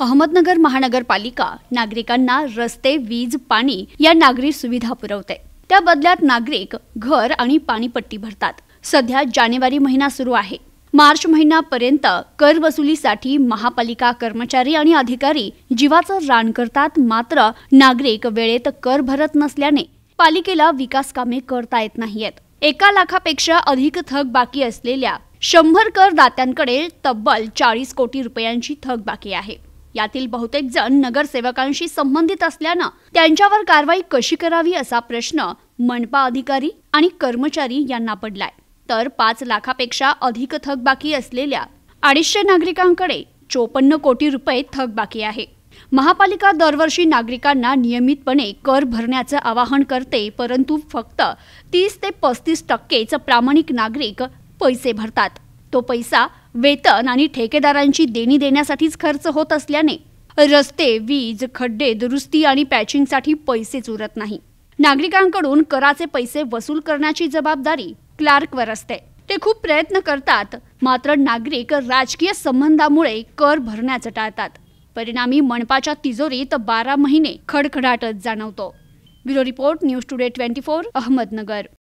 अहमदनगर महानगरपालिका नागरिकांना रस्ते वीज पाणी या नागरी सुविधा पुरवते त्या बदल्यात नागरिक घर आणि पाणीपट्टी भरतात सध्या जानेवारी महिना सुरू आहे मार्च महिन्यापर्यंत कर वसुलीसाठी महापालिका कर्मचारी आणि अधिकारी जीवाचं रान करतात मात्र नागरिक वेळेत कर भरत नसल्याने पालिकेला विकास कामे करता येत नाहीयेत एका लाखापेक्षा अधिक थक बाकी असलेल्या शंभर करदात्यांकडे तब्बल चाळीस कोटी रुपयांची थक बाकी आहे यातील बहुतेक जण नगरसेवकांशी संबंधित असल्यानं त्यांच्यावर कारवाई कशी करावी असा प्रश्न मनपा अधिकारी आणि कर्मचारी यांना पडलाय तर पाच लाखापेक्षा अधिक थकबाकी असलेल्या अडीचशे नागरिकांकडे चोपन्न कोटी रुपये थकबाकी आहे महापालिका दरवर्षी नागरिकांना नियमितपणे कर भरण्याचं आवाहन करते परंतु फक्त तीस ते पस्तीस टक्केच प्रामाणिक नागरिक पैसे भरतात तो पैसा वेतन आणि ठेकेदारांची देणी देण्यासाठीच खर्च होत असल्याने रस्ते वीज खड्डे दुरुस्ती आणि पॅचिंगसाठी पैसेच उरत नाही नागरिकांकडून कराचे पैसे वसूल करण्याची जबाबदारी क्लार्कवर असते ते खूप प्रयत्न करतात मात्र नागरिक राजकीय संबंधामुळे कर भरण्याचं टाळतात परिणामी मनपाच्या तिजोरीत बारा महिने खडखडाटच जाणवतो bureau report news today twenty four Ahmednagar